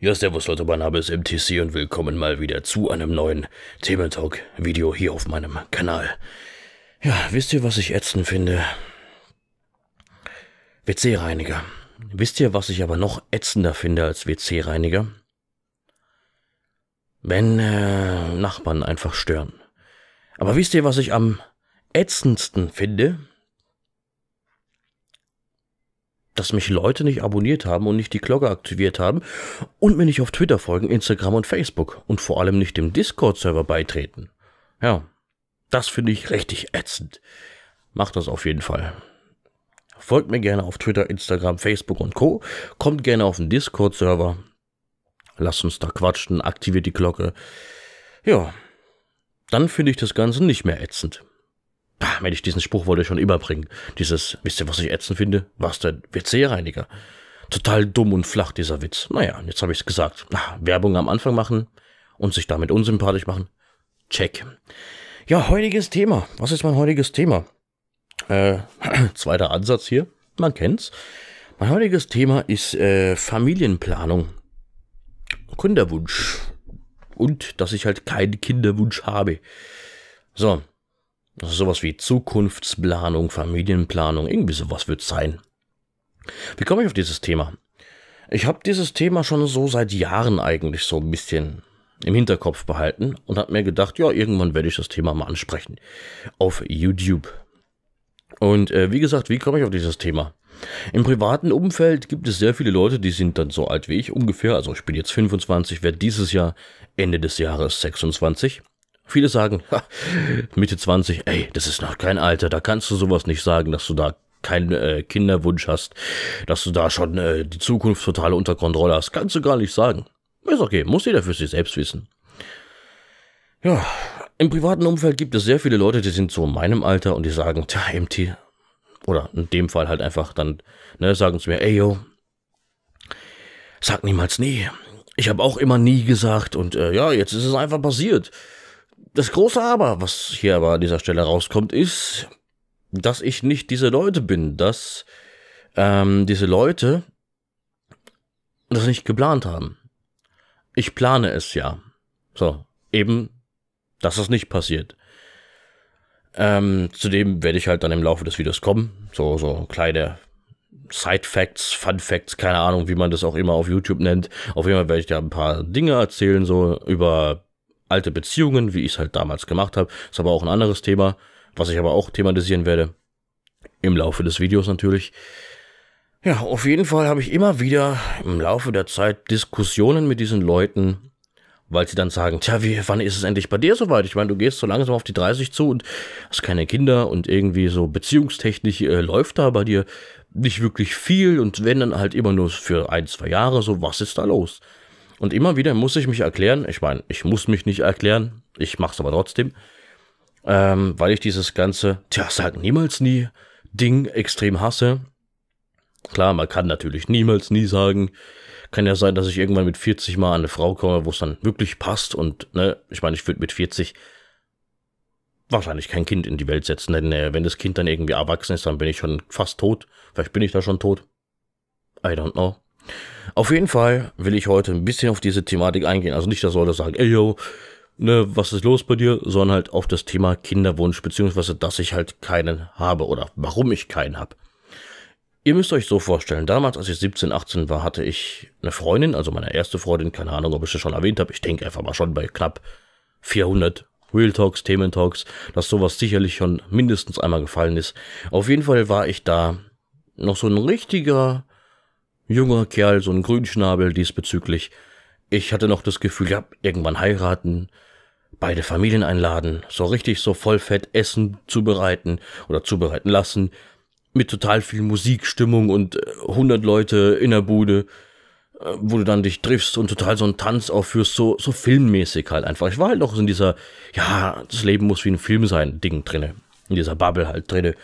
Ja, servus Leute, mein Name ist MTC und willkommen mal wieder zu einem neuen Thementalk-Video hier auf meinem Kanal. Ja, wisst ihr, was ich ätzend finde? WC-Reiniger. Wisst ihr, was ich aber noch ätzender finde als WC-Reiniger? Wenn äh, Nachbarn einfach stören. Aber wisst ihr, was ich am ätzendsten finde? dass mich Leute nicht abonniert haben und nicht die Glocke aktiviert haben und mir nicht auf Twitter folgen, Instagram und Facebook und vor allem nicht dem Discord-Server beitreten. Ja, das finde ich richtig ätzend. Macht das auf jeden Fall. Folgt mir gerne auf Twitter, Instagram, Facebook und Co. Kommt gerne auf den Discord-Server. Lasst uns da quatschen, aktiviert die Glocke. Ja, dann finde ich das Ganze nicht mehr ätzend. Bam, hätte ich diesen Spruch wollte schon immer bringen. Dieses, wisst ihr, was ich ätzend finde? Was denn? WC-Reiniger. Total dumm und flach, dieser Witz. Naja, jetzt habe ich es gesagt. Ach, Werbung am Anfang machen und sich damit unsympathisch machen. Check. Ja, heutiges Thema. Was ist mein heutiges Thema? Äh, zweiter Ansatz hier. Man kennt's. Mein heutiges Thema ist äh, Familienplanung. Kinderwunsch. Und dass ich halt keinen Kinderwunsch habe. So, das ist sowas wie Zukunftsplanung, Familienplanung, irgendwie sowas wird es sein. Wie komme ich auf dieses Thema? Ich habe dieses Thema schon so seit Jahren eigentlich so ein bisschen im Hinterkopf behalten und habe mir gedacht, ja, irgendwann werde ich das Thema mal ansprechen. Auf YouTube. Und äh, wie gesagt, wie komme ich auf dieses Thema? Im privaten Umfeld gibt es sehr viele Leute, die sind dann so alt wie ich ungefähr. Also ich bin jetzt 25, werde dieses Jahr Ende des Jahres 26. Viele sagen, ha, Mitte 20, ey, das ist noch kein Alter, da kannst du sowas nicht sagen, dass du da keinen äh, Kinderwunsch hast, dass du da schon äh, die Zukunft total unter Kontrolle hast. Kannst du gar nicht sagen. Ist okay, muss jeder für sich selbst wissen. Ja, im privaten Umfeld gibt es sehr viele Leute, die sind so in meinem Alter und die sagen, tja, MT, oder in dem Fall halt einfach dann, ne, sagen sie mir, ey, yo, sag niemals nie. Ich habe auch immer nie gesagt und äh, ja, jetzt ist es einfach passiert. Das große Aber, was hier aber an dieser Stelle rauskommt, ist, dass ich nicht diese Leute bin, dass ähm, diese Leute das nicht geplant haben. Ich plane es ja. So, eben, dass das nicht passiert. Ähm, zudem werde ich halt dann im Laufe des Videos kommen. So, so kleine Side Facts, Fun Facts, keine Ahnung, wie man das auch immer auf YouTube nennt. Auf jeden Fall werde ich da ein paar Dinge erzählen, so über alte Beziehungen, wie ich es halt damals gemacht habe. Ist aber auch ein anderes Thema, was ich aber auch thematisieren werde. Im Laufe des Videos natürlich. Ja, auf jeden Fall habe ich immer wieder im Laufe der Zeit Diskussionen mit diesen Leuten, weil sie dann sagen, tja, wie, wann ist es endlich bei dir soweit? Ich meine, du gehst so langsam auf die 30 zu und hast keine Kinder und irgendwie so beziehungstechnisch äh, läuft da bei dir nicht wirklich viel und wenn dann halt immer nur für ein, zwei Jahre so, was ist da los? Und immer wieder muss ich mich erklären. Ich meine, ich muss mich nicht erklären. Ich mache es aber trotzdem. Ähm, weil ich dieses ganze, tja, sag niemals nie Ding extrem hasse. Klar, man kann natürlich niemals nie sagen. Kann ja sein, dass ich irgendwann mit 40 mal an eine Frau komme, wo es dann wirklich passt. Und, ne, ich meine, ich würde mit 40 wahrscheinlich kein Kind in die Welt setzen, denn äh, wenn das Kind dann irgendwie erwachsen ist, dann bin ich schon fast tot. Vielleicht bin ich da schon tot. I don't know. Auf jeden Fall will ich heute ein bisschen auf diese Thematik eingehen. Also nicht, dass Leute sagen, ey yo, ne, was ist los bei dir, sondern halt auf das Thema Kinderwunsch, beziehungsweise dass ich halt keinen habe oder warum ich keinen habe. Ihr müsst euch so vorstellen, damals, als ich 17, 18 war, hatte ich eine Freundin, also meine erste Freundin, keine Ahnung, ob ich das schon erwähnt habe, ich denke einfach mal schon bei knapp 400 Real Talks, Themen Talks, dass sowas sicherlich schon mindestens einmal gefallen ist. Auf jeden Fall war ich da noch so ein richtiger Junger Kerl, so ein Grünschnabel diesbezüglich. Ich hatte noch das Gefühl, ja, irgendwann heiraten, beide Familien einladen, so richtig so vollfett Essen zubereiten oder zubereiten lassen, mit total viel Musikstimmung und 100 äh, Leute in der Bude, äh, wo du dann dich triffst und total so einen Tanz aufführst, so, so filmmäßig halt einfach. Ich war halt noch in dieser, ja, das Leben muss wie ein Film sein, Ding drinne, in dieser Bubble halt drinne.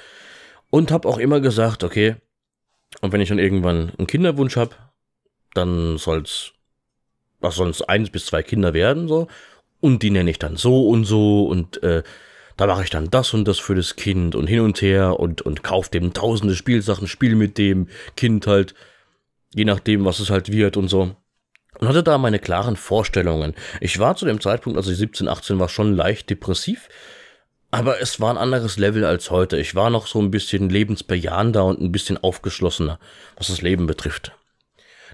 Und hab auch immer gesagt, okay, und wenn ich dann irgendwann einen Kinderwunsch habe, dann soll's, was sollen's eins bis zwei Kinder werden, so. Und die nenne ich dann so und so und äh, da mache ich dann das und das für das Kind und hin und her und, und kauf dem tausende Spielsachen, spiel mit dem Kind halt, je nachdem, was es halt wird und so. Und hatte da meine klaren Vorstellungen. Ich war zu dem Zeitpunkt, als ich 17, 18 war, schon leicht depressiv. Aber es war ein anderes Level als heute. Ich war noch so ein bisschen lebensbejahender und ein bisschen aufgeschlossener, was das Leben betrifft.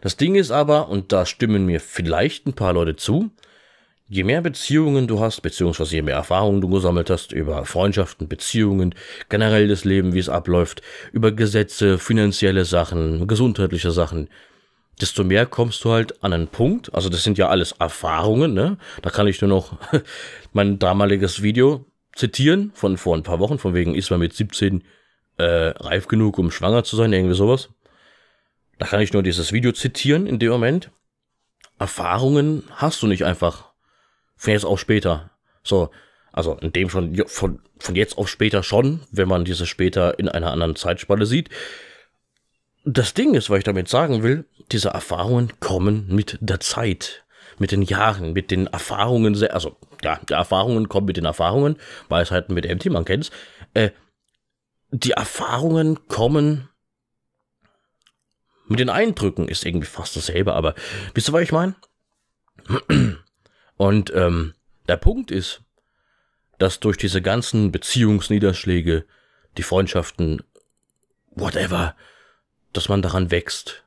Das Ding ist aber, und da stimmen mir vielleicht ein paar Leute zu, je mehr Beziehungen du hast, beziehungsweise je mehr Erfahrungen du gesammelt hast über Freundschaften, Beziehungen, generell das Leben, wie es abläuft, über Gesetze, finanzielle Sachen, gesundheitliche Sachen, desto mehr kommst du halt an einen Punkt, also das sind ja alles Erfahrungen, ne? Da kann ich nur noch mein damaliges Video zitieren von vor ein paar Wochen, von wegen ist man mit 17 äh, reif genug, um schwanger zu sein, irgendwie sowas. Da kann ich nur dieses Video zitieren in dem Moment. Erfahrungen hast du nicht einfach. Von jetzt auf später. So, also in dem schon, von, von jetzt auf später schon, wenn man dieses später in einer anderen Zeitspanne sieht. Das Ding ist, was ich damit sagen will, diese Erfahrungen kommen mit der Zeit mit den Jahren, mit den Erfahrungen, also ja, die Erfahrungen kommen mit den Erfahrungen, Weisheiten halt mit MT, man kennt's. Äh, die Erfahrungen kommen mit den Eindrücken, ist irgendwie fast dasselbe, aber wisst ihr, was ich meine? Und ähm, der Punkt ist, dass durch diese ganzen Beziehungsniederschläge, die Freundschaften, whatever, dass man daran wächst,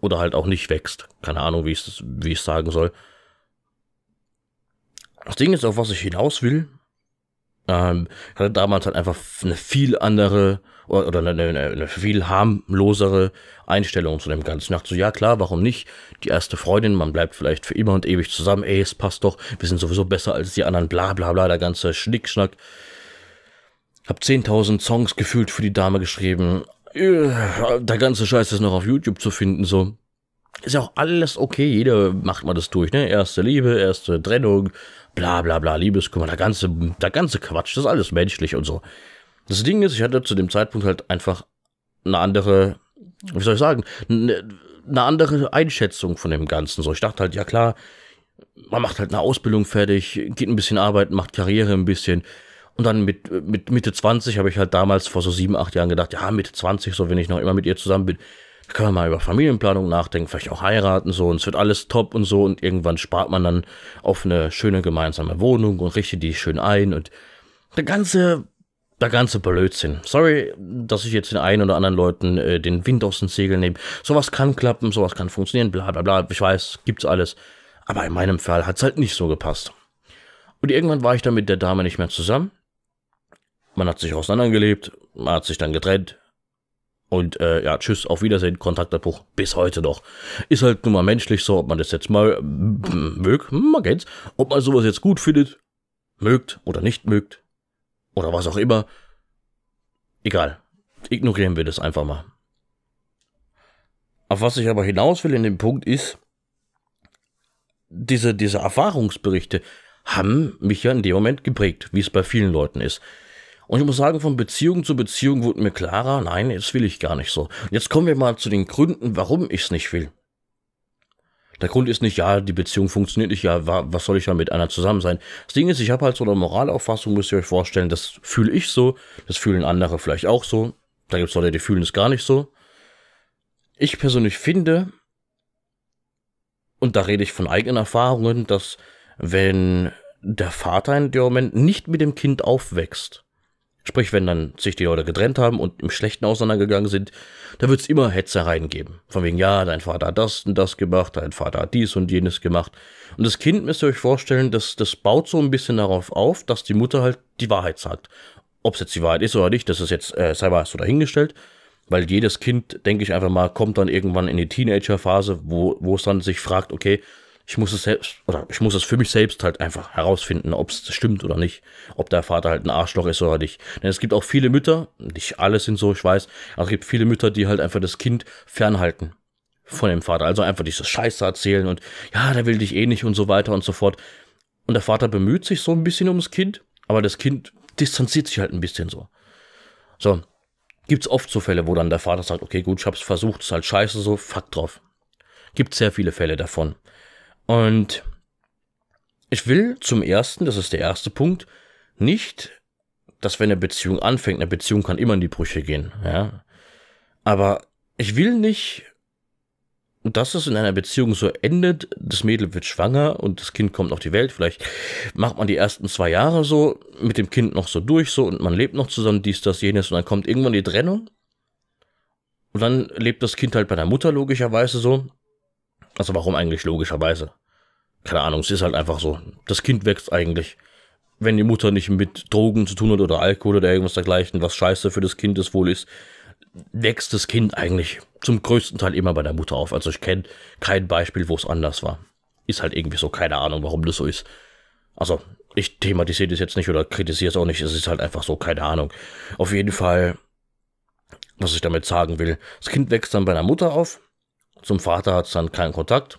oder halt auch nicht wächst. Keine Ahnung, wie ich es wie sagen soll. Das Ding ist, auf was ich hinaus will, ähm, hatte damals halt einfach eine viel andere oder eine, eine, eine, viel harmlosere Einstellung zu dem Ganzen. Ich dachte so, ja klar, warum nicht? Die erste Freundin, man bleibt vielleicht für immer und ewig zusammen, ey, es passt doch, wir sind sowieso besser als die anderen, bla bla bla, der ganze Schnickschnack. Hab 10.000 Songs gefühlt für die Dame geschrieben, der ganze Scheiß ist noch auf YouTube zu finden, so. Ist ja auch alles okay, jeder macht mal das durch, ne? Erste Liebe, erste Trennung, bla bla bla, Liebeskummer, der ganze, der ganze Quatsch, das ist alles menschlich und so. Das Ding ist, ich hatte zu dem Zeitpunkt halt einfach eine andere, wie soll ich sagen, eine andere Einschätzung von dem Ganzen. So, ich dachte halt, ja klar, man macht halt eine Ausbildung fertig, geht ein bisschen arbeiten, macht Karriere ein bisschen, und dann mit, mit Mitte 20 habe ich halt damals vor so sieben, acht Jahren gedacht, ja, Mitte 20, so wenn ich noch immer mit ihr zusammen bin, können wir mal über Familienplanung nachdenken, vielleicht auch heiraten, so, und es wird alles top und so, und irgendwann spart man dann auf eine schöne gemeinsame Wohnung und richtet die schön ein und der ganze, der ganze Blödsinn. Sorry, dass ich jetzt den einen oder anderen Leuten äh, den Wind aus den Segeln nehme. Sowas kann klappen, sowas kann funktionieren, bla bla bla, ich weiß, gibt's alles. Aber in meinem Fall hat's halt nicht so gepasst. Und irgendwann war ich dann mit der Dame nicht mehr zusammen. Man hat sich auseinandergelebt, man hat sich dann getrennt. Und äh, ja, tschüss, auf Wiedersehen, Kontaktabbruch, bis heute noch. Ist halt nun mal menschlich so, ob man das jetzt mal mögt, hm, man kennt's, ob man sowas jetzt gut findet, mögt oder nicht mögt, oder was auch immer. Egal, ignorieren wir das einfach mal. Auf was ich aber hinaus will in dem Punkt ist, diese, diese Erfahrungsberichte haben mich ja in dem Moment geprägt, wie es bei vielen Leuten ist. Und ich muss sagen, von Beziehung zu Beziehung wurde mir klarer, nein, das will ich gar nicht so. Jetzt kommen wir mal zu den Gründen, warum ich es nicht will. Der Grund ist nicht, ja, die Beziehung funktioniert nicht, ja, was soll ich da mit einer zusammen sein? Das Ding ist, ich habe halt so eine Moralauffassung, müsst ihr euch vorstellen, das fühle ich so, das fühlen andere vielleicht auch so. Da gibt es Leute, die fühlen es gar nicht so. Ich persönlich finde, und da rede ich von eigenen Erfahrungen, dass wenn der Vater in dem Moment nicht mit dem Kind aufwächst, Sprich, wenn dann sich die Leute getrennt haben und im Schlechten auseinandergegangen sind, da wird es immer Hetzereien geben. Von wegen, ja, dein Vater hat das und das gemacht, dein Vater hat dies und jenes gemacht. Und das Kind müsst ihr euch vorstellen, das, das baut so ein bisschen darauf auf, dass die Mutter halt die Wahrheit sagt. Ob es jetzt die Wahrheit ist oder nicht, das ist jetzt äh, sei mal so dahingestellt. Weil jedes Kind, denke ich einfach mal, kommt dann irgendwann in die Teenagerphase, wo, wo es dann sich fragt, okay, ich muss es selbst, oder ich muss es für mich selbst halt einfach herausfinden, ob es stimmt oder nicht, ob der Vater halt ein Arschloch ist oder nicht. Denn es gibt auch viele Mütter, nicht alle sind so, ich weiß, aber es gibt viele Mütter, die halt einfach das Kind fernhalten von dem Vater. Also einfach dieses Scheiße erzählen und ja, der will dich eh nicht und so weiter und so fort. Und der Vater bemüht sich so ein bisschen ums Kind, aber das Kind distanziert sich halt ein bisschen so. So, gibt es oft so Fälle, wo dann der Vater sagt, okay, gut, ich hab's versucht, ist halt scheiße so, fuck drauf. Gibt sehr viele Fälle davon. Und ich will zum ersten, das ist der erste Punkt, nicht, dass wenn eine Beziehung anfängt, eine Beziehung kann immer in die Brüche gehen, ja. Aber ich will nicht, dass es in einer Beziehung so endet, das Mädel wird schwanger und das Kind kommt auf die Welt. Vielleicht macht man die ersten zwei Jahre so, mit dem Kind noch so durch, so und man lebt noch zusammen, dies, das, jenes und dann kommt irgendwann die Trennung. Und dann lebt das Kind halt bei der Mutter logischerweise so. Also warum eigentlich logischerweise? keine Ahnung, es ist halt einfach so. Das Kind wächst eigentlich. Wenn die Mutter nicht mit Drogen zu tun hat oder Alkohol oder irgendwas dergleichen, was scheiße für das Kind ist, wohl ist, wächst das Kind eigentlich zum größten Teil immer bei der Mutter auf. Also ich kenne kein Beispiel, wo es anders war. Ist halt irgendwie so, keine Ahnung, warum das so ist. Also, ich thematisiere das jetzt nicht oder kritisiere es auch nicht, es ist halt einfach so, keine Ahnung. Auf jeden Fall, was ich damit sagen will, das Kind wächst dann bei der Mutter auf, zum Vater hat es dann keinen Kontakt,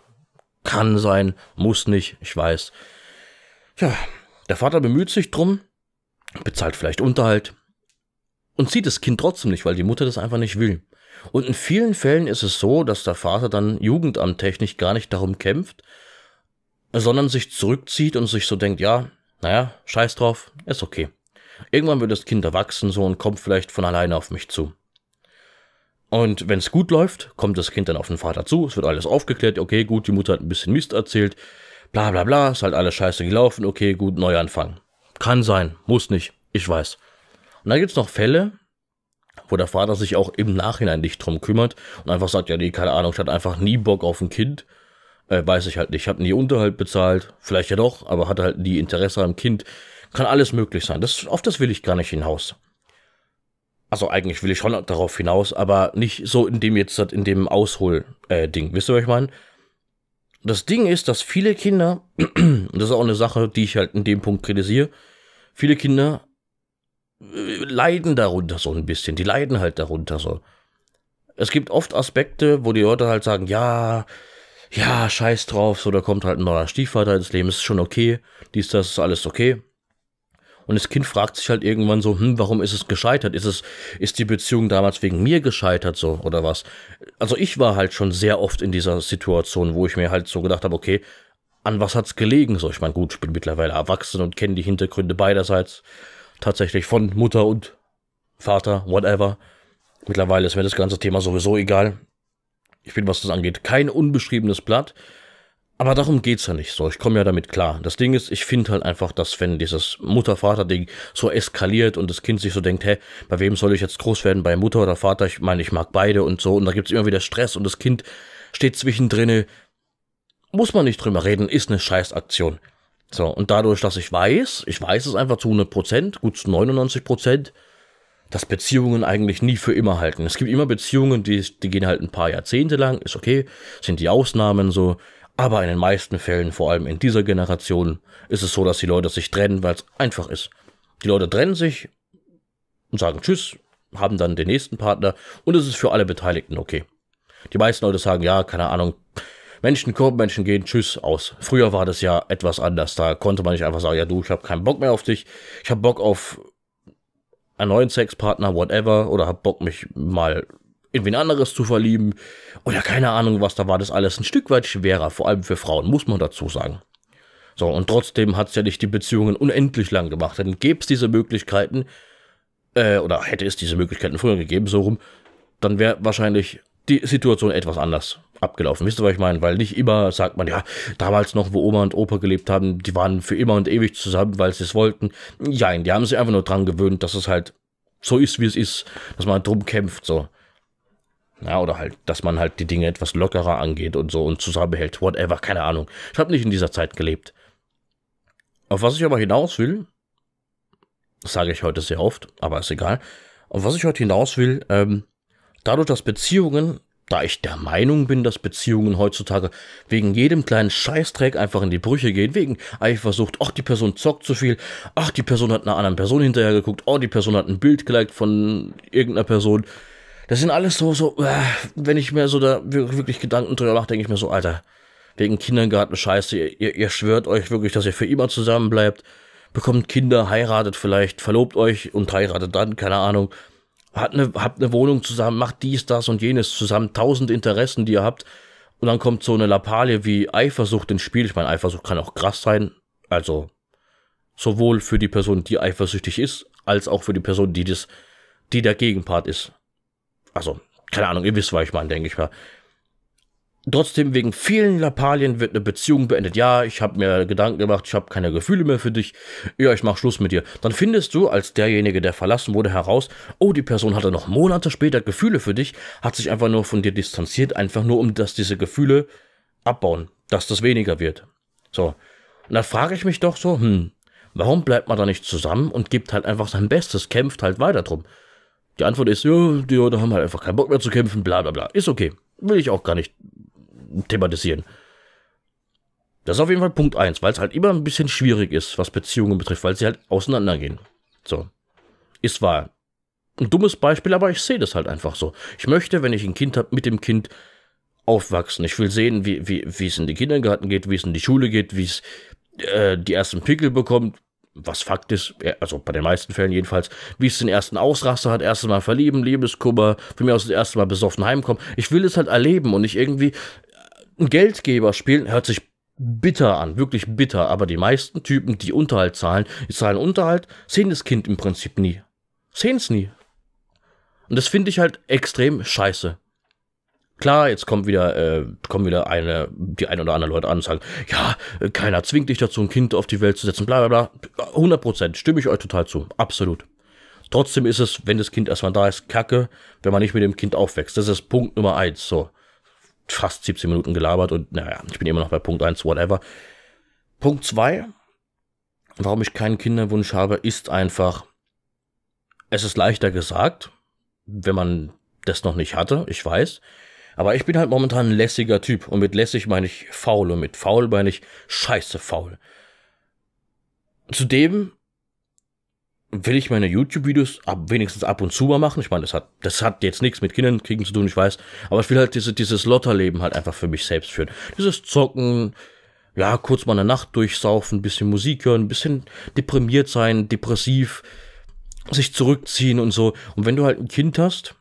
kann sein, muss nicht, ich weiß. Tja, der Vater bemüht sich drum, bezahlt vielleicht Unterhalt und sieht das Kind trotzdem nicht, weil die Mutter das einfach nicht will. Und in vielen Fällen ist es so, dass der Vater dann jugendamttechnisch gar nicht darum kämpft, sondern sich zurückzieht und sich so denkt, ja, naja, scheiß drauf, ist okay. Irgendwann wird das Kind erwachsen so und kommt vielleicht von alleine auf mich zu. Und wenn es gut läuft, kommt das Kind dann auf den Vater zu, es wird alles aufgeklärt, okay, gut, die Mutter hat ein bisschen Mist erzählt, bla bla bla, ist halt alles scheiße gelaufen, okay, gut, Neuanfang. Kann sein, muss nicht, ich weiß. Und dann gibt es noch Fälle, wo der Vater sich auch im Nachhinein nicht drum kümmert und einfach sagt, ja, nee, keine Ahnung, ich hatte einfach nie Bock auf ein Kind, äh, weiß ich halt nicht, habe nie Unterhalt bezahlt, vielleicht ja doch, aber hatte halt nie Interesse am Kind, kann alles möglich sein, das, auf das will ich gar nicht hinaus. Also eigentlich will ich schon darauf hinaus, aber nicht so in dem jetzt in dem Aushol-Ding. Äh, Wisst ihr, was ich meine? Das Ding ist, dass viele Kinder, das ist auch eine Sache, die ich halt in dem Punkt kritisiere, viele Kinder äh, leiden darunter so ein bisschen. Die leiden halt darunter so. Es gibt oft Aspekte, wo die Leute halt sagen, ja, ja, scheiß drauf, so da kommt halt ein neuer Stiefvater ins Leben, ist schon okay, dies, das ist alles okay. Und das Kind fragt sich halt irgendwann so, hm, warum ist es gescheitert? Ist es, ist die Beziehung damals wegen mir gescheitert so oder was? Also ich war halt schon sehr oft in dieser Situation, wo ich mir halt so gedacht habe, okay, an was hat's gelegen? So, ich meine, gut, ich bin mittlerweile erwachsen und kenne die Hintergründe beiderseits. Tatsächlich von Mutter und Vater, whatever. Mittlerweile ist mir das ganze Thema sowieso egal. Ich bin, was das angeht, kein unbeschriebenes Blatt. Aber darum geht's ja nicht so. Ich komme ja damit klar. Das Ding ist, ich finde halt einfach, dass wenn dieses Mutter-Vater-Ding so eskaliert und das Kind sich so denkt, hä, bei wem soll ich jetzt groß werden? Bei Mutter oder Vater? Ich meine, ich mag beide und so. Und da gibt's immer wieder Stress und das Kind steht zwischendrin. Muss man nicht drüber reden, ist eine Scheißaktion. So, und dadurch, dass ich weiß, ich weiß es einfach zu 100 Prozent, gut zu 99 Prozent, dass Beziehungen eigentlich nie für immer halten. Es gibt immer Beziehungen, die, die gehen halt ein paar Jahrzehnte lang, ist okay, sind die Ausnahmen so. Aber in den meisten Fällen, vor allem in dieser Generation, ist es so, dass die Leute sich trennen, weil es einfach ist. Die Leute trennen sich und sagen Tschüss, haben dann den nächsten Partner und es ist für alle Beteiligten okay. Die meisten Leute sagen, ja, keine Ahnung, Menschen kommen, Menschen gehen, tschüss, aus. Früher war das ja etwas anders. Da konnte man nicht einfach sagen, ja du, ich habe keinen Bock mehr auf dich, ich habe Bock auf einen neuen Sexpartner, whatever, oder habe Bock, mich mal in wen anderes zu verlieben oder keine Ahnung was, da war das alles ein Stück weit schwerer, vor allem für Frauen, muss man dazu sagen. So, und trotzdem hat es ja nicht die Beziehungen unendlich lang gemacht, denn gäbe es diese Möglichkeiten, äh, oder hätte es diese Möglichkeiten früher gegeben, so rum, dann wäre wahrscheinlich die Situation etwas anders abgelaufen. Wisst ihr, was ich meine? Weil nicht immer sagt man, ja, damals noch, wo Oma und Opa gelebt haben, die waren für immer und ewig zusammen, weil sie es wollten. Ja, die haben sich einfach nur dran gewöhnt, dass es halt so ist, wie es ist, dass man halt drum kämpft, so. Ja, oder halt, dass man halt die Dinge etwas lockerer angeht und so und zusammenhält, whatever, keine Ahnung. Ich habe nicht in dieser Zeit gelebt. Auf was ich aber hinaus will, das sage ich heute sehr oft, aber ist egal. Auf was ich heute hinaus will, ähm, dadurch, dass Beziehungen, da ich der Meinung bin, dass Beziehungen heutzutage wegen jedem kleinen Scheißdreck einfach in die Brüche gehen, wegen Eifersucht, ach, die Person zockt zu viel, ach, die Person hat einer anderen Person hinterher geguckt, oh, die Person hat ein Bild geliked von irgendeiner Person, das sind alles so, so, äh, wenn ich mir so da wirklich Gedanken drüber mache, denke ich mir so, Alter, wegen Kindergarten scheiße, ihr, ihr schwört euch wirklich, dass ihr für immer zusammen bleibt, bekommt Kinder, heiratet vielleicht, verlobt euch und heiratet dann, keine Ahnung. Ne, habt eine, habt eine Wohnung zusammen, macht dies, das und jenes zusammen, tausend Interessen, die ihr habt. Und dann kommt so eine Lappalie wie Eifersucht ins Spiel. Ich meine, Eifersucht kann auch krass sein. Also, sowohl für die Person, die eifersüchtig ist, als auch für die Person, die das, die der Gegenpart ist. Also, keine Ahnung, ihr wisst, was ich meine, denke ich mal. Trotzdem, wegen vielen Lappalien wird eine Beziehung beendet. Ja, ich habe mir Gedanken gemacht, ich habe keine Gefühle mehr für dich. Ja, ich mache Schluss mit dir. Dann findest du als derjenige, der verlassen wurde, heraus, oh, die Person hatte noch Monate später Gefühle für dich, hat sich einfach nur von dir distanziert, einfach nur, um dass diese Gefühle abbauen, dass das weniger wird. So. Und dann frage ich mich doch so, hm, warum bleibt man da nicht zusammen und gibt halt einfach sein Bestes, kämpft halt weiter drum? Die Antwort ist, ja, die Leute haben halt einfach keinen Bock mehr zu kämpfen, bla bla bla. Ist okay. Will ich auch gar nicht thematisieren. Das ist auf jeden Fall Punkt 1, weil es halt immer ein bisschen schwierig ist, was Beziehungen betrifft, weil sie halt auseinandergehen. So. Ist wahr. Ein dummes Beispiel, aber ich sehe das halt einfach so. Ich möchte, wenn ich ein Kind habe, mit dem Kind aufwachsen. Ich will sehen, wie, wie, es in den Kindergarten geht, wie es in die Schule geht, wie es äh, die ersten Pickel bekommt, was Fakt ist, also bei den meisten Fällen jedenfalls, wie es den ersten Ausraster hat, erstes Mal verlieben, Liebeskummer, für mich aus das erste Mal besoffen heimkommen. Ich will es halt erleben und nicht irgendwie äh, einen Geldgeber spielen, hört sich bitter an, wirklich bitter, aber die meisten Typen, die Unterhalt zahlen, die zahlen Unterhalt, sehen das Kind im Prinzip nie. Sehen es nie. Und das finde ich halt extrem scheiße. Klar, jetzt kommt wieder, äh, kommen wieder eine, die ein oder andere Leute an und sagen, ja, keiner zwingt dich dazu, ein Kind auf die Welt zu setzen, bla bla bla. 100 Prozent, stimme ich euch total zu, absolut. Trotzdem ist es, wenn das Kind erstmal da ist, kacke, wenn man nicht mit dem Kind aufwächst. Das ist Punkt Nummer eins. So, fast 17 Minuten gelabert und naja, ich bin immer noch bei Punkt eins, whatever. Punkt zwei, warum ich keinen Kinderwunsch habe, ist einfach, es ist leichter gesagt, wenn man das noch nicht hatte, ich weiß. Aber ich bin halt momentan ein lässiger Typ. Und mit lässig meine ich faul und mit faul meine ich scheiße faul. Zudem will ich meine YouTube-Videos wenigstens ab und zu mal machen. Ich meine, das hat, das hat jetzt nichts mit Kindern kriegen zu tun, ich weiß. Aber ich will halt diese, dieses Lotterleben halt einfach für mich selbst führen. Dieses Zocken, ja, kurz mal eine Nacht durchsaufen, bisschen Musik hören, bisschen deprimiert sein, depressiv, sich zurückziehen und so. Und wenn du halt ein Kind hast,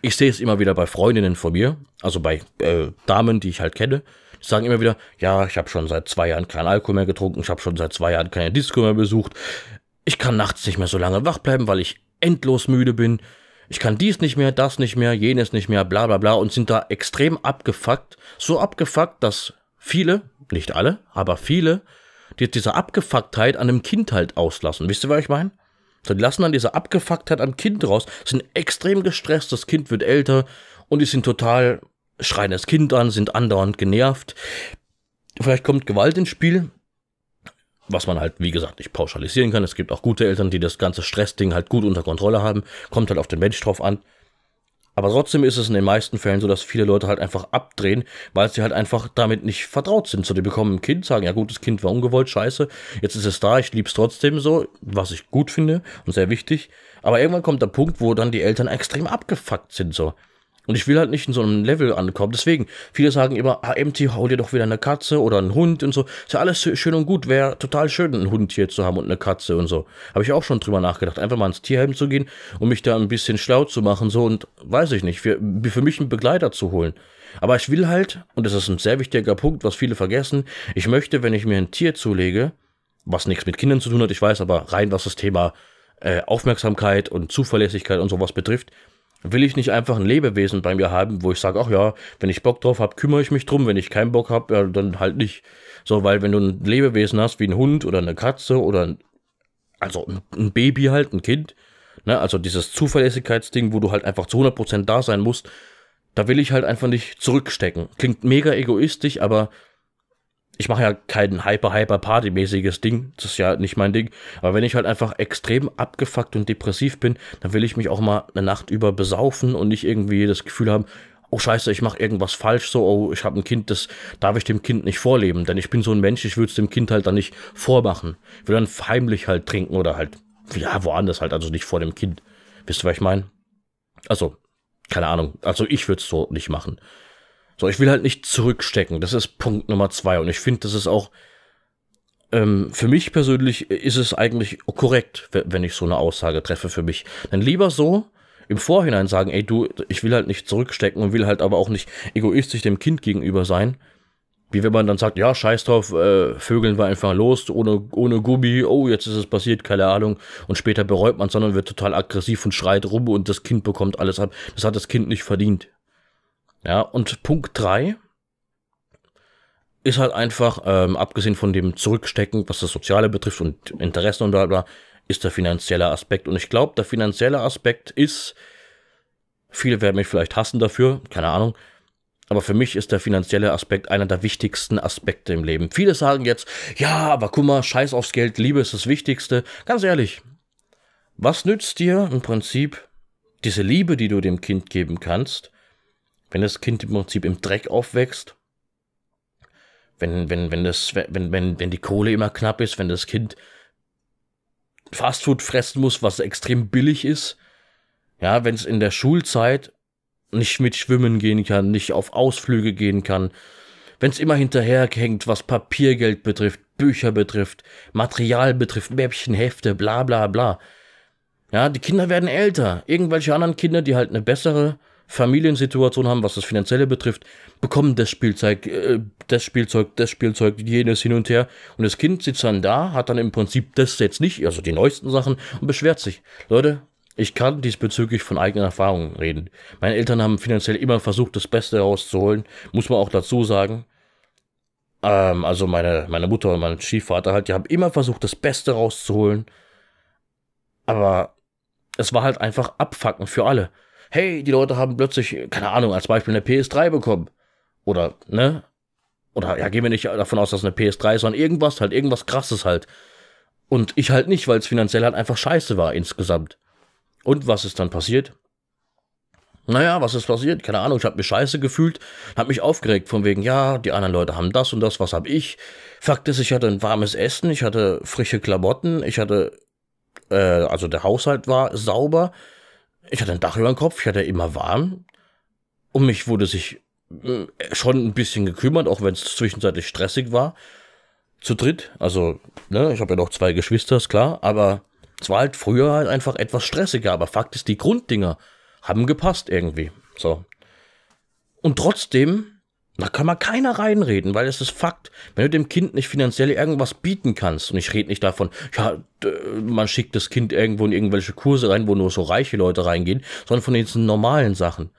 ich sehe es immer wieder bei Freundinnen von mir, also bei äh, Damen, die ich halt kenne. Die sagen immer wieder, ja, ich habe schon seit zwei Jahren keinen Alkohol mehr getrunken, ich habe schon seit zwei Jahren keine Disco mehr besucht, ich kann nachts nicht mehr so lange wach bleiben, weil ich endlos müde bin, ich kann dies nicht mehr, das nicht mehr, jenes nicht mehr, bla bla bla und sind da extrem abgefuckt. So abgefuckt, dass viele, nicht alle, aber viele, die diese Abgefucktheit an einem Kind halt auslassen. Wisst ihr, was ich meine? Dann lassen dann diese Abgefucktheit am Kind raus, sind extrem gestresst, das Kind wird älter und die sind total, schreien das Kind an, sind andauernd genervt. Vielleicht kommt Gewalt ins Spiel, was man halt, wie gesagt, nicht pauschalisieren kann. Es gibt auch gute Eltern, die das ganze Stressding halt gut unter Kontrolle haben. Kommt halt auf den Mensch drauf an. Aber trotzdem ist es in den meisten Fällen so, dass viele Leute halt einfach abdrehen, weil sie halt einfach damit nicht vertraut sind. So, die bekommen ein Kind, sagen, ja gut, das Kind war ungewollt, scheiße, jetzt ist es da, ich lieb's trotzdem so, was ich gut finde und sehr wichtig. Aber irgendwann kommt der Punkt, wo dann die Eltern extrem abgefuckt sind, so. Und ich will halt nicht in so einem Level ankommen. Deswegen, viele sagen immer, AMT, ah, hau dir doch wieder eine Katze oder einen Hund und so. Ist ja alles schön und gut. Wäre total schön, einen Hund hier zu haben und eine Katze und so. Habe ich auch schon drüber nachgedacht. Einfach mal ins Tierheim zu gehen und um mich da ein bisschen schlau zu machen, so und weiß ich nicht, für, für mich einen Begleiter zu holen. Aber ich will halt, und das ist ein sehr wichtiger Punkt, was viele vergessen, ich möchte, wenn ich mir ein Tier zulege, was nichts mit Kindern zu tun hat, ich weiß, aber rein was das Thema äh, Aufmerksamkeit und Zuverlässigkeit und sowas betrifft, will ich nicht einfach ein Lebewesen bei mir haben, wo ich sage, ach ja, wenn ich Bock drauf habe, kümmere ich mich drum, wenn ich keinen Bock habe, ja, dann halt nicht. So, weil wenn du ein Lebewesen hast, wie ein Hund oder eine Katze oder ein, also ein Baby halt, ein Kind, ne, also dieses Zuverlässigkeitsding, wo du halt einfach zu 100% da sein musst, da will ich halt einfach nicht zurückstecken. Klingt mega egoistisch, aber ich mache ja kein hyper hyper party mäßiges Ding, das ist ja nicht mein Ding, aber wenn ich halt einfach extrem abgefuckt und depressiv bin, dann will ich mich auch mal eine Nacht über besaufen und nicht irgendwie das Gefühl haben, oh scheiße, ich mache irgendwas falsch, so, oh, ich habe ein Kind, das darf ich dem Kind nicht vorleben, denn ich bin so ein Mensch, ich würde es dem Kind halt dann nicht vormachen. Ich will dann heimlich halt trinken oder halt, ja, woanders halt, also nicht vor dem Kind. Wisst ihr, was ich meine? Also, keine Ahnung, also ich würde es so nicht machen. So, ich will halt nicht zurückstecken. Das ist Punkt Nummer zwei. Und ich finde, das ist auch, ähm, für mich persönlich ist es eigentlich korrekt, wenn ich so eine Aussage treffe für mich. Dann lieber so im Vorhinein sagen, ey du, ich will halt nicht zurückstecken und will halt aber auch nicht egoistisch dem Kind gegenüber sein. Wie wenn man dann sagt, ja, scheiß drauf, äh, vögeln wir einfach los, ohne, ohne Gummi, oh, jetzt ist es passiert, keine Ahnung. Und später bereut man, sondern wird total aggressiv und schreit rum und das Kind bekommt alles ab. Das hat das Kind nicht verdient. Ja, und Punkt 3 ist halt einfach, ähm, abgesehen von dem Zurückstecken, was das Soziale betrifft und Interessen und bla bla, ist der finanzielle Aspekt. Und ich glaube, der finanzielle Aspekt ist, viele werden mich vielleicht hassen dafür, keine Ahnung, aber für mich ist der finanzielle Aspekt einer der wichtigsten Aspekte im Leben. Viele sagen jetzt, ja, aber guck mal, scheiß aufs Geld, Liebe ist das Wichtigste. Ganz ehrlich, was nützt dir im Prinzip diese Liebe, die du dem Kind geben kannst, wenn das Kind im Prinzip im Dreck aufwächst, wenn, wenn, wenn, das, wenn, wenn, wenn die Kohle immer knapp ist, wenn das Kind Fastfood fressen muss, was extrem billig ist, ja, wenn es in der Schulzeit nicht mit schwimmen gehen kann, nicht auf Ausflüge gehen kann, wenn es immer hinterherhängt, was Papiergeld betrifft, Bücher betrifft, Material betrifft, Mäppchen, Hefte, bla bla bla. Ja, die Kinder werden älter. Irgendwelche anderen Kinder, die halt eine bessere Familiensituation haben, was das Finanzielle betrifft, bekommen das Spielzeug, äh, das Spielzeug, das Spielzeug, jenes hin und her. Und das Kind sitzt dann da, hat dann im Prinzip das jetzt nicht, also die neuesten Sachen, und beschwert sich. Leute, ich kann diesbezüglich von eigenen Erfahrungen reden. Meine Eltern haben finanziell immer versucht, das Beste rauszuholen, muss man auch dazu sagen. Ähm, also meine, meine Mutter und mein Schiefvater halt, die haben immer versucht, das Beste rauszuholen. Aber es war halt einfach abfacken für alle hey, die Leute haben plötzlich, keine Ahnung, als Beispiel eine PS3 bekommen. Oder, ne? Oder ja, gehen wir nicht davon aus, dass eine PS3 ist, sondern irgendwas, halt irgendwas krasses halt. Und ich halt nicht, weil es finanziell halt einfach scheiße war insgesamt. Und was ist dann passiert? Naja, was ist passiert? Keine Ahnung, ich habe mich scheiße gefühlt, habe mich aufgeregt von wegen, ja, die anderen Leute haben das und das, was habe ich? Fakt ist, ich hatte ein warmes Essen, ich hatte frische Klamotten, ich hatte, äh, also der Haushalt war sauber, ich hatte ein Dach über dem Kopf, ich hatte immer warm. Um mich wurde sich hm, schon ein bisschen gekümmert, auch wenn es zwischenzeitlich stressig war. Zu dritt, also, ne, ich habe ja noch zwei Geschwister, ist klar, aber es war halt früher halt einfach etwas stressiger, aber Fakt ist, die Grunddinger haben gepasst irgendwie. So. Und trotzdem da kann man keiner reinreden, weil es ist Fakt. Wenn du dem Kind nicht finanziell irgendwas bieten kannst, und ich rede nicht davon, ja, man schickt das Kind irgendwo in irgendwelche Kurse rein, wo nur so reiche Leute reingehen, sondern von diesen normalen Sachen.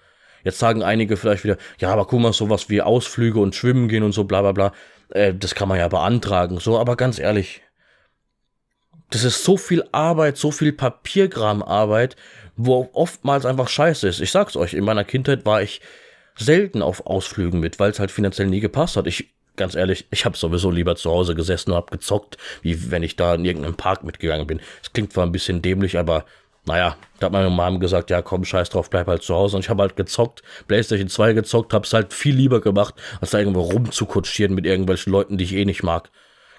Jetzt sagen einige vielleicht wieder, ja, aber guck mal, sowas wie Ausflüge und Schwimmen gehen und so, bla bla bla, äh, das kann man ja beantragen, so, aber ganz ehrlich, das ist so viel Arbeit, so viel Papiergrammarbeit, wo oftmals einfach scheiße ist. Ich sag's euch, in meiner Kindheit war ich selten auf Ausflügen mit, weil es halt finanziell nie gepasst hat. Ich, ganz ehrlich, ich habe sowieso lieber zu Hause gesessen und habe gezockt, wie wenn ich da in irgendeinem Park mitgegangen bin. Es klingt zwar ein bisschen dämlich, aber naja, da hat meine Mom gesagt, ja komm, scheiß drauf, bleib halt zu Hause. Und ich habe halt gezockt, Playstation 2 gezockt, habe es halt viel lieber gemacht, als da irgendwo rumzukutschieren mit irgendwelchen Leuten, die ich eh nicht mag.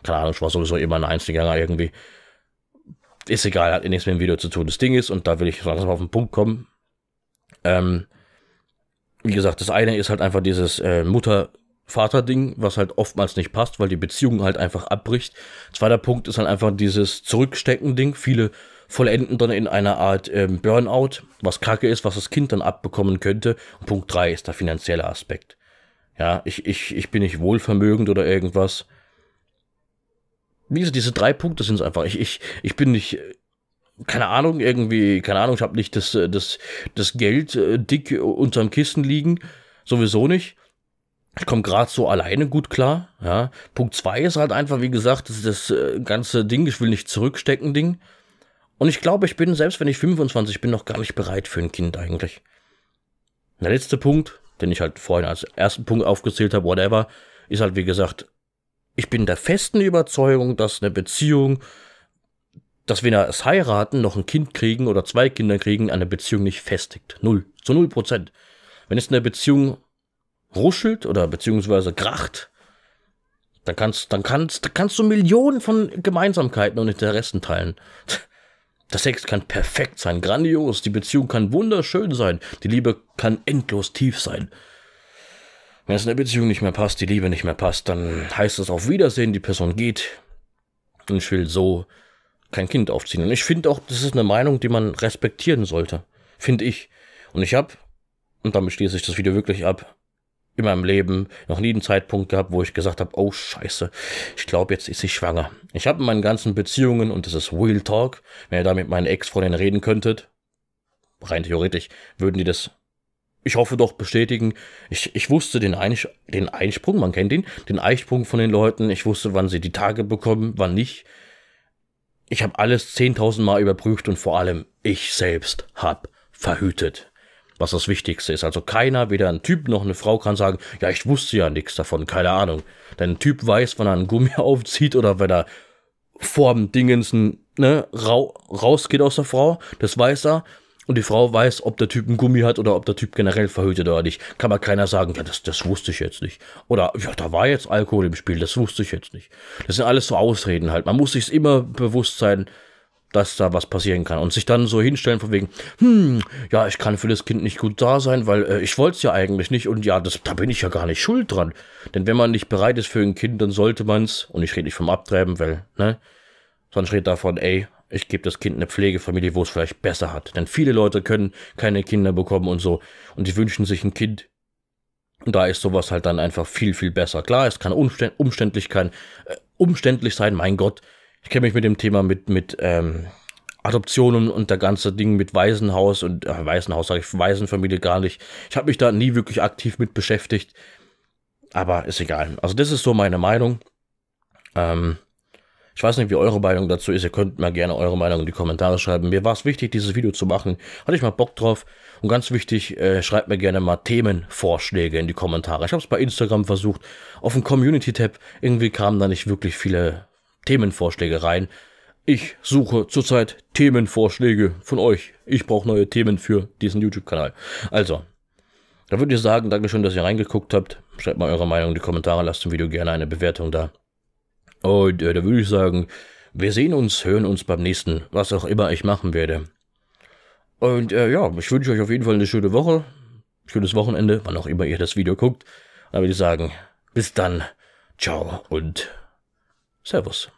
Keine Ahnung, ich war sowieso immer ein Einzelgänger irgendwie. Ist egal, hat eh nichts mit dem Video zu tun. Das Ding ist, und da will ich langsam auf den Punkt kommen, ähm, wie gesagt, das eine ist halt einfach dieses äh, Mutter-Vater-Ding, was halt oftmals nicht passt, weil die Beziehung halt einfach abbricht. Zweiter Punkt ist halt einfach dieses Zurückstecken-Ding. Viele vollenden dann in einer Art ähm, Burnout, was kacke ist, was das Kind dann abbekommen könnte. Und Punkt drei ist der finanzielle Aspekt. Ja, ich, ich, ich bin nicht wohlvermögend oder irgendwas. Wie diese drei Punkte sind es einfach. Ich, ich, ich bin nicht äh, keine Ahnung, irgendwie, keine Ahnung, ich habe nicht das, äh, das, das Geld äh, dick äh, unterm Kissen liegen, sowieso nicht. Ich komme gerade so alleine gut klar. Ja. Punkt zwei ist halt einfach, wie gesagt, das, ist das ganze Ding, ich will nicht zurückstecken, Ding. Und ich glaube, ich bin, selbst wenn ich 25 bin, noch gar nicht bereit für ein Kind eigentlich. Der letzte Punkt, den ich halt vorhin als ersten Punkt aufgezählt habe, whatever, ist halt, wie gesagt, ich bin der festen Überzeugung, dass eine Beziehung dass weder das Heiraten noch ein Kind kriegen oder zwei Kinder kriegen eine Beziehung nicht festigt. Null. Zu null Prozent. Wenn es in der Beziehung ruschelt oder beziehungsweise kracht, dann kannst, dann kannst, dann kannst du Millionen von Gemeinsamkeiten und Interessen teilen. Das Sex kann perfekt sein, grandios, die Beziehung kann wunderschön sein, die Liebe kann endlos tief sein. Wenn es in der Beziehung nicht mehr passt, die Liebe nicht mehr passt, dann heißt es auf Wiedersehen, die Person geht. Und ich will so kein Kind aufziehen. Und ich finde auch, das ist eine Meinung, die man respektieren sollte. Finde ich. Und ich habe, und damit schließe ich das Video wirklich ab, in meinem Leben noch nie einen Zeitpunkt gehabt, wo ich gesagt habe, oh scheiße, ich glaube, jetzt ist sie schwanger. Ich habe in meinen ganzen Beziehungen, und das ist Real Talk, wenn ihr da mit meinen Ex-Freundinnen reden könntet, rein theoretisch, würden die das, ich hoffe doch, bestätigen. Ich, ich wusste den, Einsch den Einsprung, man kennt ihn, den Einsprung von den Leuten, ich wusste, wann sie die Tage bekommen, wann nicht. Ich habe alles 10.000 Mal überprüft und vor allem ich selbst habe verhütet. Was das Wichtigste ist. Also keiner, weder ein Typ noch eine Frau kann sagen, ja, ich wusste ja nichts davon, keine Ahnung. Denn ein Typ weiß, wenn er einen Gummi aufzieht oder wenn er vorm Dingens ne, rausgeht aus der Frau, das weiß er und die Frau weiß, ob der Typ ein Gummi hat oder ob der Typ generell verhütet oder nicht. Kann man keiner sagen, ja, das, das wusste ich jetzt nicht. Oder, ja, da war jetzt Alkohol im Spiel, das wusste ich jetzt nicht. Das sind alles so Ausreden halt. Man muss sich immer bewusst sein, dass da was passieren kann. Und sich dann so hinstellen von wegen, hm, ja, ich kann für das Kind nicht gut da sein, weil äh, ich wollte es ja eigentlich nicht und ja, das, da bin ich ja gar nicht schuld dran. Denn wenn man nicht bereit ist für ein Kind, dann sollte man es, und ich rede nicht vom Abtreiben, weil, ne, sonst redet davon, ey, ich gebe das Kind eine Pflegefamilie, wo es vielleicht besser hat. Denn viele Leute können keine Kinder bekommen und so. Und die wünschen sich ein Kind. Und da ist sowas halt dann einfach viel, viel besser. Klar, es kann umständlich, kann, äh, umständlich sein, mein Gott. Ich kenne mich mit dem Thema mit, mit ähm, Adoptionen und der ganze Ding mit Waisenhaus und äh, Waisenhaus, sage ich, Waisenfamilie gar nicht. Ich habe mich da nie wirklich aktiv mit beschäftigt. Aber ist egal. Also das ist so meine Meinung. Ähm, ich weiß nicht, wie eure Meinung dazu ist. Ihr könnt mal gerne eure Meinung in die Kommentare schreiben. Mir war es wichtig, dieses Video zu machen. Hatte ich mal Bock drauf. Und ganz wichtig, äh, schreibt mir gerne mal Themenvorschläge in die Kommentare. Ich habe es bei Instagram versucht. Auf dem Community-Tab irgendwie kamen da nicht wirklich viele Themenvorschläge rein. Ich suche zurzeit Themenvorschläge von euch. Ich brauche neue Themen für diesen YouTube-Kanal. Also, da würde ich sagen, Dankeschön, dass ihr reingeguckt habt. Schreibt mal eure Meinung in die Kommentare, lasst dem Video gerne eine Bewertung da. Und äh, da würde ich sagen, wir sehen uns, hören uns beim nächsten, was auch immer ich machen werde. Und äh, ja, ich wünsche euch auf jeden Fall eine schöne Woche, schönes Wochenende, wann auch immer ihr das Video guckt. Dann würde ich sagen, bis dann, ciao und Servus.